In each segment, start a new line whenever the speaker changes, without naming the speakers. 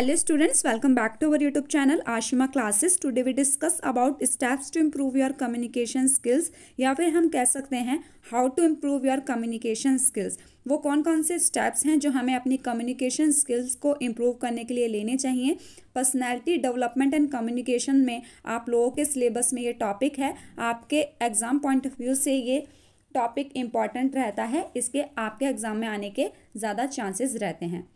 Hello students welcome back to our YouTube channel Ashima classes today we discuss about steps to improve your communication skills या फिर हम कह सकते हैं how to improve your communication skills वो कौन कौन से स्टेप्स हैं जो हमें अपनी कम्युनिकेशन स्किल्स को इम्प्रूव करने के लिए लेने चाहिए पर्सनैलिटी डेवलपमेंट एंड कम्युनिकेशन में आप लोगों के सिलेबस में ये टॉपिक है आपके एग्जाम पॉइंट ऑफ व्यू से ये टॉपिक इम्पॉर्टेंट रहता है इसके आपके एग्जाम में आने के ज़्यादा चांसेस रहते हैं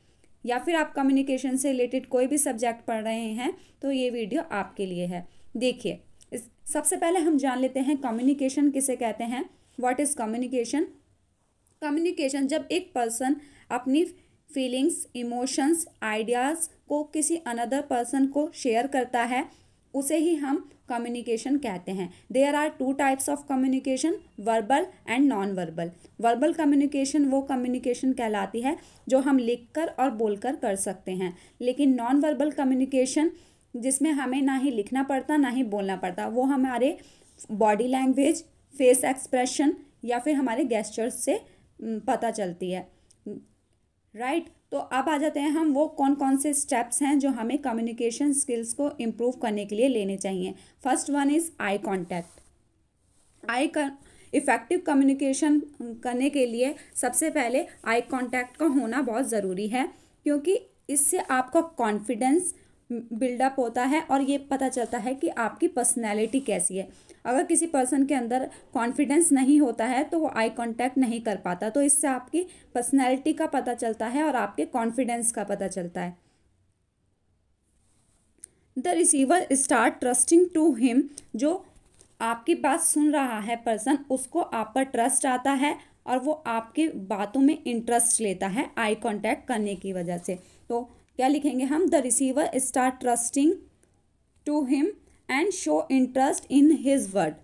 या फिर आप कम्युनिकेशन से रिलेटेड कोई भी सब्जेक्ट पढ़ रहे हैं तो ये वीडियो आपके लिए है देखिए इस सबसे पहले हम जान लेते हैं कम्युनिकेशन किसे कहते हैं व्हाट इज़ कम्युनिकेशन कम्युनिकेशन जब एक पर्सन अपनी फीलिंग्स इमोशंस आइडियाज़ को किसी अनदर पर्सन को शेयर करता है उसे ही हम कम्युनिकेशन कहते हैं there are two types of communication verbal and non verbal verbal communication वो कम्युनिकेशन कहलाती है जो हम लिखकर और बोलकर कर सकते हैं लेकिन नॉन वर्बल कम्युनिकेशन जिसमें हमें ना ही लिखना पड़ता ना ही बोलना पड़ता वो हमारे बॉडी लैंग्वेज फेस एक्सप्रेशन या फिर हमारे गेस्चर्स से पता चलती है राइट तो अब आ जाते हैं हम वो कौन कौन से स्टेप्स हैं जो हमें कम्युनिकेशन स्किल्स को इम्प्रूव करने के लिए लेने चाहिए first one is eye contact eye effective communication करने के लिए सबसे पहले आई कॉन्टैक्ट का होना बहुत ज़रूरी है क्योंकि इससे आपका कॉन्फिडेंस बिल्डअप होता है और ये पता चलता है कि आपकी पर्सनैलिटी कैसी है अगर किसी पर्सन के अंदर कॉन्फिडेंस नहीं होता है तो वो आई कांटेक्ट नहीं कर पाता तो इससे आपकी पर्सनैलिटी का पता चलता है और आपके कॉन्फिडेंस का पता चलता है the receiver start trusting to him जो आपकी बात सुन रहा है पर्सन उसको आप पर ट्रस्ट आता है और वो आपके बातों में इंटरेस्ट लेता है आई कांटेक्ट करने की वजह से तो क्या लिखेंगे हम the receiver start trusting to him and show interest in his word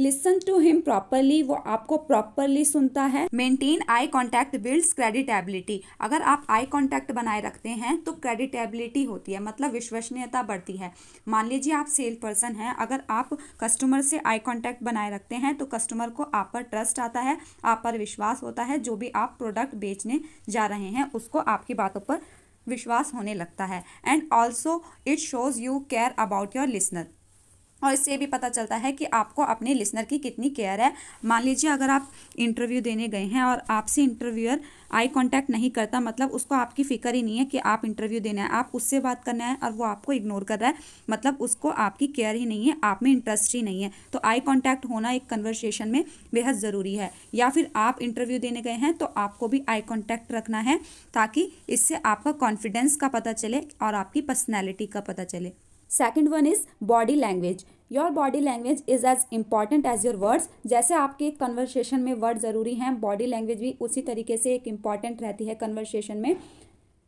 listen to him properly वो आपको प्रॉपरली सुनता है maintain eye contact builds creditability अगर आप आई कॉन्टैक्ट बनाए रखते हैं तो क्रेडिटेबिलिटी होती है मतलब विश्वसनीयता बढ़ती है मान लीजिए आप सेल पर्सन हैं अगर आप कस्टमर से आई कॉन्टैक्ट बनाए रखते हैं तो कस्टमर को आप पर ट्रस्ट आता है आप पर विश्वास होता है जो भी आप प्रोडक्ट बेचने जा रहे हैं उसको आपकी बातों पर विश्वास होने लगता है and also it shows you care about your listener और इससे भी पता चलता है कि आपको अपने लिसनर की कितनी केयर है मान लीजिए अगर आप इंटरव्यू देने गए हैं और आपसे इंटरव्यूअर आई कांटेक्ट नहीं करता मतलब उसको आपकी फ़िक्र ही नहीं है कि आप इंटरव्यू देना है आप उससे बात करना है और वो आपको इग्नोर कर रहा है मतलब उसको आपकी केयर ही नहीं है आप में इंटरेस्ट ही नहीं है तो आई कॉन्टैक्ट होना एक कन्वर्सेशन में बेहद ज़रूरी है या फिर आप इंटरव्यू देने गए हैं तो आपको भी आई कॉन्टैक्ट रखना है ताकि इससे आपका कॉन्फिडेंस का पता चले और आपकी पर्सनैलिटी का पता चले second one is body language your body language is as important as your words जैसे आपके कन्वर्सेशन में वर्ड ज़रूरी हैं बॉडी लैंग्वेज भी उसी तरीके से एक इम्पॉर्टेंट रहती है कन्वर्सेशन में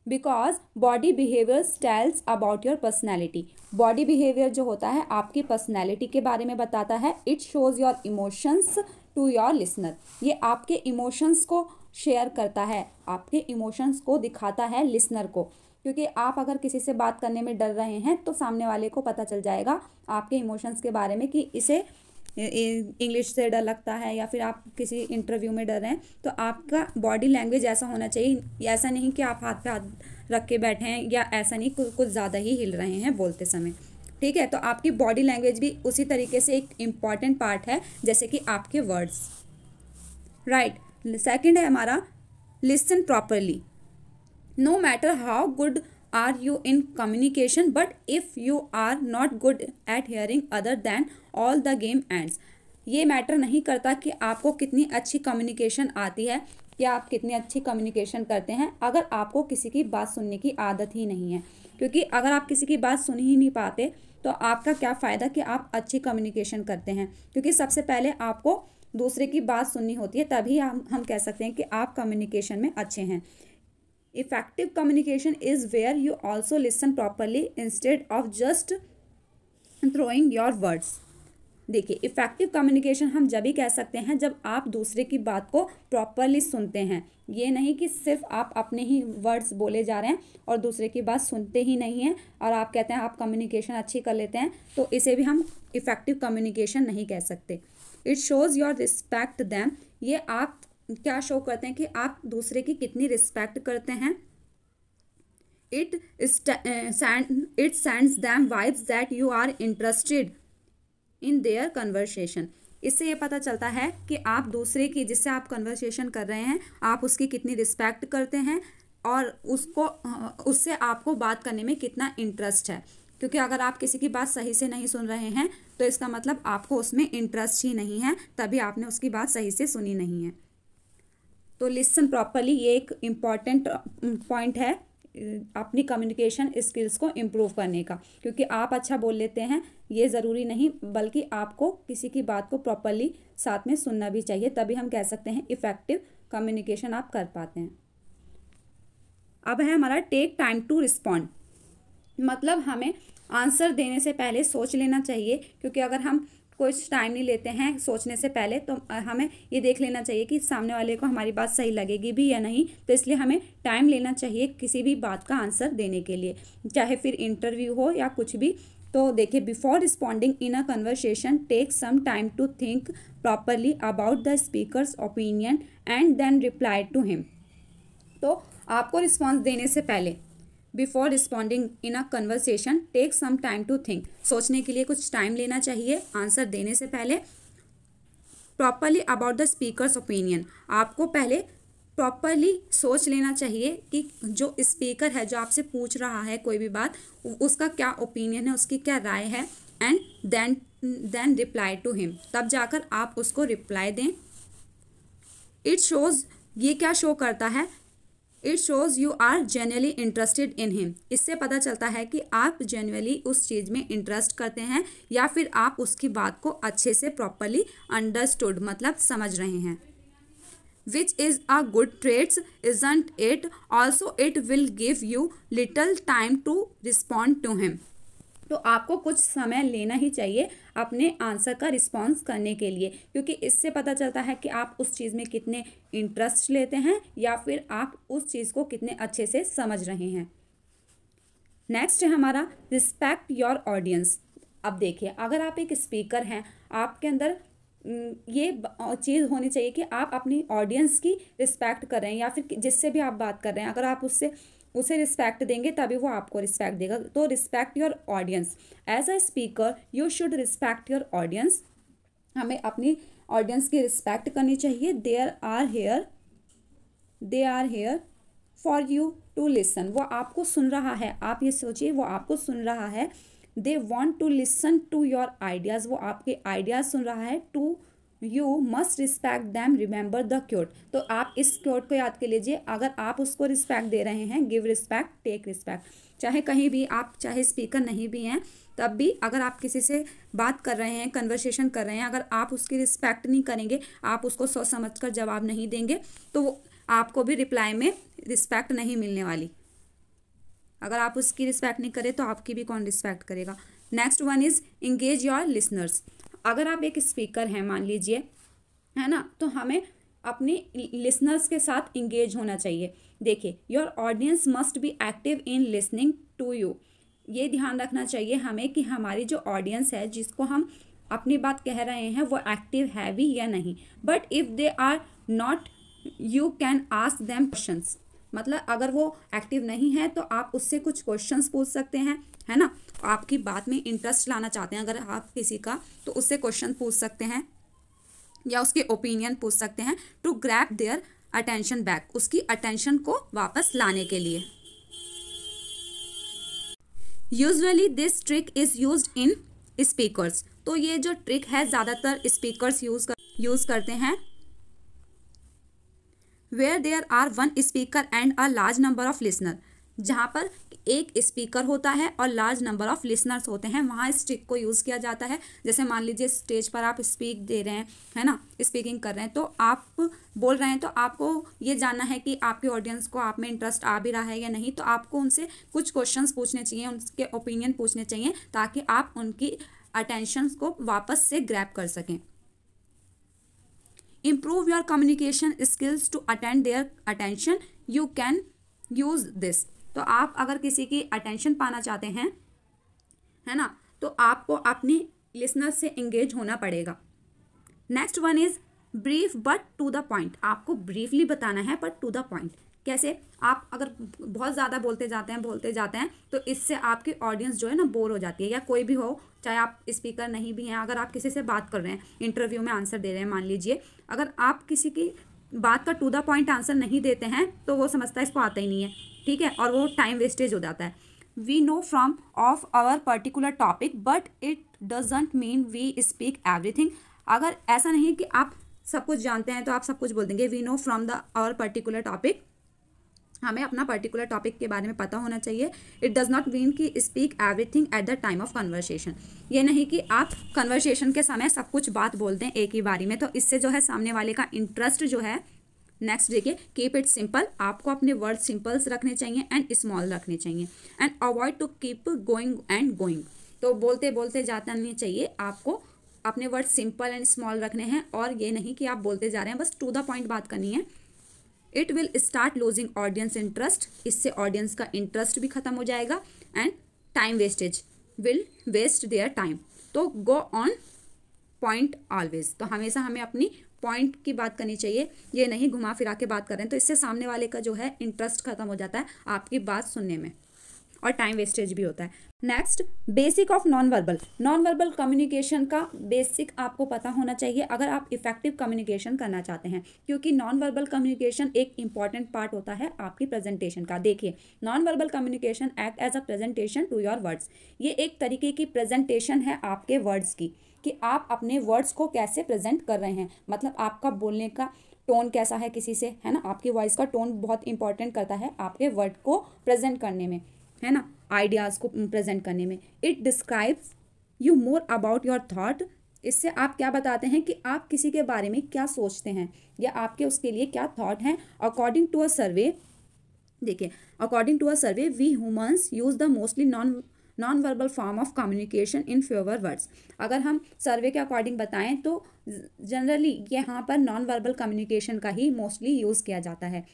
because body behaviour styles about your personality body behaviour जो होता है आपकी पर्सनैलिटी के बारे में बताता है it shows your emotions to your listener ये आपके इमोशंस को शेयर करता है आपके इमोशंस को दिखाता है लिसनर को क्योंकि आप अगर किसी से बात करने में डर रहे हैं तो सामने वाले को पता चल जाएगा आपके इमोशंस के बारे में कि इसे इंग्लिश से डर लगता है या फिर आप किसी इंटरव्यू में डर रहे हैं तो आपका बॉडी लैंग्वेज ऐसा होना चाहिए ऐसा नहीं कि आप हाथ पे हाथ रख के बैठे हैं या ऐसा नहीं कुछ ज़्यादा ही हिल रहे हैं बोलते समय ठीक है तो आपकी बॉडी लैंग्वेज भी उसी तरीके से एक इम्पॉर्टेंट पार्ट है जैसे कि आपके वर्ड्स राइट सेकेंड है हमारा listen properly no matter how good are you in communication but if you are not good at hearing other than all the game ends ये मैटर नहीं करता कि आपको कितनी अच्छी कम्युनिकेशन आती है या आप कितनी अच्छी कम्युनिकेशन करते हैं अगर आपको किसी की बात सुनने की आदत ही नहीं है क्योंकि अगर आप किसी की बात सुन ही नहीं पाते तो आपका क्या फ़ायदा कि आप अच्छी कम्युनिकेशन करते हैं क्योंकि सबसे पहले आपको दूसरे की बात सुननी होती है तभी हम हम कह सकते हैं कि आप कम्युनिकेशन में अच्छे हैं effective communication is where you also listen properly instead of just throwing your words देखिए इफ़ेक्टिव कम्युनिकेशन हम जब ही कह सकते हैं जब आप दूसरे की बात को प्रॉपरली सुनते हैं ये नहीं कि सिर्फ आप अपने ही वर्ड्स बोले जा रहे हैं और दूसरे की बात सुनते ही नहीं हैं और आप कहते हैं आप कम्युनिकेशन अच्छी कर लेते हैं तो इसे भी हम इफ़ेक्टिव कम्युनिकेशन नहीं कह सकते it shows your respect them ये आप क्या शो करते हैं कि आप दूसरे की कितनी रिस्पेक्ट करते हैं it it sends them vibes that you are interested in their conversation इससे ये पता चलता है कि आप दूसरे की जिससे आप कन्वर्सेशन कर रहे हैं आप उसकी कितनी रिस्पेक्ट करते हैं और उसको उससे आपको बात करने में कितना इंटरेस्ट है क्योंकि अगर आप किसी की बात सही से नहीं सुन रहे हैं तो इसका मतलब आपको उसमें इंटरेस्ट ही नहीं है तभी आपने उसकी बात सही से सुनी नहीं है तो लिसन प्रॉपरली ये एक इम्पॉर्टेंट पॉइंट um, है uh, अपनी कम्युनिकेशन स्किल्स को इम्प्रूव करने का क्योंकि आप अच्छा बोल लेते हैं ये ज़रूरी नहीं बल्कि आपको किसी की बात को प्रॉपरली साथ में सुनना भी चाहिए तभी हम कह सकते हैं इफ़ेक्टिव कम्युनिकेशन आप कर पाते हैं अब है हमारा टेक टाइम टू रिस्पॉन्ड मतलब हमें आंसर देने से पहले सोच लेना चाहिए क्योंकि अगर हम कुछ टाइम नहीं लेते हैं सोचने से पहले तो हमें ये देख लेना चाहिए कि सामने वाले को हमारी बात सही लगेगी भी या नहीं तो इसलिए हमें टाइम लेना चाहिए किसी भी बात का आंसर देने के लिए चाहे फिर इंटरव्यू हो या कुछ भी तो देखिए before responding in a conversation take some time to think properly about the speaker's opinion and then reply to him तो आपको रिस्पॉन्स देने से पहले before responding in a conversation take some time to think सोचने के लिए कुछ time लेना चाहिए आंसर देने से पहले properly about the speaker's opinion आपको पहले प्रॉपरली सोच लेना चाहिए कि जो स्पीकर है जो आपसे पूछ रहा है कोई भी बात उसका क्या ओपिनियन है उसकी क्या राय है and then then reply to him तब जाकर आप उसको रिप्लाई दें इट शोज़ ये क्या शो करता है it shows you are genuinely interested in him इससे पता चलता है कि आप जेन्यली उस चीज़ में इंटरेस्ट करते हैं या फिर आप उसकी बात को अच्छे से प्रॉपरली अंडरस्टूड मतलब समझ रहे हैं which is a good trades isn't it also it will give you little time to respond to him तो आपको कुछ समय लेना ही चाहिए अपने आंसर का रिस्पॉन्स करने के लिए क्योंकि इससे पता चलता है कि आप उस चीज़ में कितने इंटरेस्ट लेते हैं या फिर आप उस चीज़ को कितने अच्छे से समझ रहे हैं नेक्स्ट है हमारा रिस्पेक्ट योर ऑडियंस अब देखिए अगर आप एक स्पीकर हैं आपके अंदर ये चीज़ होनी चाहिए कि आप अपनी ऑडियंस की रिस्पेक्ट कर रहे हैं या फिर जिससे भी आप बात कर रहे हैं अगर आप उससे उसे रिस्पेक्ट देंगे तभी वो आपको रिस्पेक्ट देगा तो respect your audience as a speaker you should respect your audience हमें अपनी ऑडियंस की रिस्पेक्ट करनी चाहिए there are here they are here for you to listen वो आपको सुन रहा है आप ये सोचिए वो आपको सुन रहा है they want to listen to your ideas वो आपके आइडियाज़ सुन रहा है to you must respect them remember the quote तो आप इस क्योट को याद कर लीजिए अगर आप उसको रिस्पेक्ट दे रहे हैं गिव रिस्पेक्ट टेक रिस्पेक्ट चाहे कहीं भी आप चाहे स्पीकर नहीं भी हैं तब भी अगर आप किसी से बात कर रहे हैं कन्वर्सेशन कर रहे हैं अगर आप उसकी रिस्पेक्ट नहीं करेंगे आप उसको सोच समझ कर जवाब नहीं देंगे तो आपको भी रिप्लाई में रिस्पेक्ट नहीं मिलने वाली अगर आप उसकी रिस्पेक्ट नहीं करें तो आपकी भी कौन रिस्पेक्ट करेगा next one is engage your listeners अगर आप एक स्पीकर हैं मान लीजिए है ना तो हमें अपने लिसनर्स के साथ इंगेज होना चाहिए देखिए your audience must be active in listening to you ये ध्यान रखना चाहिए हमें कि हमारी जो ऑडियंस है जिसको हम अपनी बात कह रहे हैं वो एक्टिव है भी या नहीं but if they are not you can ask them question मतलब अगर वो एक्टिव नहीं है तो आप उससे कुछ क्वेश्चंस पूछ सकते हैं है ना तो आपकी बात में इंटरेस्ट लाना चाहते हैं अगर आप किसी का तो उससे क्वेश्चन पूछ सकते हैं या उसके ओपिनियन पूछ सकते हैं to grab their attention back उसकी अटेंशन को वापस लाने के लिए usually this trick is use in speaker तो ये जो ट्रिक है ज़्यादातर स्पीकर यूज कर यूज़ करते हैं where there are one speaker and a large number of listener जहाँ पर एक स्पीकर होता है और लार्ज नंबर ऑफ लिसनर्स होते हैं वहाँ इस ट्रिक को यूज़ किया जाता है जैसे मान लीजिए स्टेज पर आप स्पीक दे रहे हैं है ना स्पीकिंग कर रहे हैं तो आप बोल रहे हैं तो आपको ये जानना है कि आपके ऑडियंस को आप में इंटरेस्ट आ भी रहा है या नहीं तो आपको उनसे कुछ क्वेश्चन पूछने चाहिए उनके ओपिनियन पूछने चाहिए ताकि आप उनकी अटेंशन को वापस से ग्रैप कर सकें improve your communication skills to attend their attention you can use this तो आप अगर किसी की अटेंशन पाना चाहते हैं है ना तो आपको अपनी लिसनर से इंगेज होना पड़ेगा next one is brief but to the point आपको ब्रीफली बताना है बट टू द पॉइंट कैसे आप अगर बहुत ज़्यादा बोलते जाते हैं बोलते जाते हैं तो इससे आपकी ऑडियंस जो है ना बोर हो जाती है या कोई भी हो चाहे आप स्पीकर नहीं भी हैं अगर आप किसी से बात कर रहे हैं इंटरव्यू में आंसर दे रहे हैं मान लीजिए अगर आप किसी की बात का टू द पॉइंट आंसर नहीं देते हैं तो वो समझता है इसको आता ही नहीं है ठीक है और वो टाइम वेस्टेज हो जाता है we know from of our particular topic but it doesn't mean we speak everything अगर ऐसा नहीं कि आप सब कुछ जानते हैं तो आप सब कुछ बोल देंगे we know from the our particular topic हमें अपना पर्टिकुलर टॉपिक के बारे में पता होना चाहिए इट डज़ नॉट मीन कि speak everything at the time of conversation ये नहीं कि आप कन्वर्सेशन के समय सब कुछ बात बोलते हैं एक ही बारी में तो इससे जो है सामने वाले का इंटरेस्ट जो है नेक्स्ट देखिए कीप इट सिंपल आपको अपने वर्ड सिंपल्स रखने चाहिए एंड स्मॉल रखने चाहिए and avoid to keep going and going तो बोलते बोलते जाता नहीं चाहिए आपको अपने वर्ड सिंपल एंड स्मॉल रखने हैं और ये नहीं कि आप बोलते जा रहे हैं बस टू द पॉइंट बात करनी है it will start losing audience interest इससे ऑडियंस का इंटरेस्ट भी खत्म हो जाएगा and time wastage will waste their time तो गो ऑन पॉइंट ऑलवेज तो हमेशा हमें अपनी पॉइंट की बात करनी चाहिए ये नहीं घुमा फिरा के बात करें तो इससे सामने वाले का जो है इंटरेस्ट खत्म हो जाता है आपकी बात सुनने में और टाइम वेस्टेज भी होता है next basic of non verbal non verbal communication का बेसिक आपको पता होना चाहिए अगर आप इफेक्टिव कम्युनिकेशन करना चाहते हैं क्योंकि नॉन वर्बल कम्युनिकेशन एक इंपॉर्टेंट पार्ट होता है आपकी प्रेजेंटेशन का देखिए non verbal communication act as a presentation to your words ये एक तरीके की प्रेजेंटेशन है आपके वर्ड्स की कि आप अपने वर्ड्स को कैसे प्रेजेंट कर रहे हैं मतलब आपका बोलने का टोन कैसा है किसी से है ना आपकी वॉइस का टोन बहुत इंपॉर्टेंट करता है आपके वर्ड को प्रेजेंट करने में है ना आइडियाज़ को प्रेजेंट करने में it describes you more about your thought इससे आप क्या बताते हैं कि आप किसी के बारे में क्या सोचते हैं या आपके उसके लिए क्या थाट हैं अकॉर्डिंग टू अ सर्वे देखिए according to a survey we humans use the mostly non non verbal form of communication in fewer words अगर हम सर्वे के अकॉर्डिंग बताएं तो जनरली यहाँ पर नॉन वर्बल कम्युनिकेशन का ही मोस्टली यूज़ किया जाता है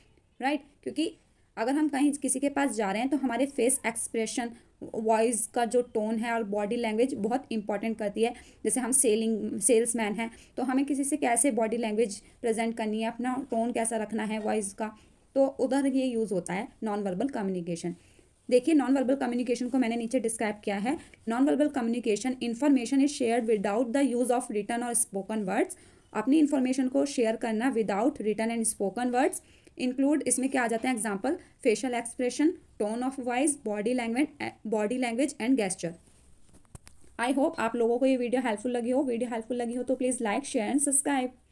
राइट right? क्योंकि अगर हम कहीं किसी के पास जा रहे हैं तो हमारे फेस एक्सप्रेशन वॉइस का जो टोन है और बॉडी लैंग्वेज बहुत इंपॉर्टेंट करती है जैसे हम सेलिंग सेल्समैन हैं तो हमें किसी से कैसे बॉडी लैंग्वेज प्रेजेंट करनी है अपना टोन कैसा रखना है वॉइस का तो उधर ये यूज़ होता है नॉन वर्बल कम्युनिकेशन देखिए नॉन वर्बल कम्युनिकेशन को मैंने नीचे डिस्क्राइब किया है non verbal communication information is share without the use of written और स्पोकन वर्ड्स अपनी इन्फॉर्मेशन को शेयर करना without written and spoken words include इसमें क्या आ जाते हैं example facial expression tone of voice body language body language and gesture I hope आप लोगों को ये वीडियो हेल्पफुल लगी हो वीडियो हेल्पफुल लगी हो तो please like share and subscribe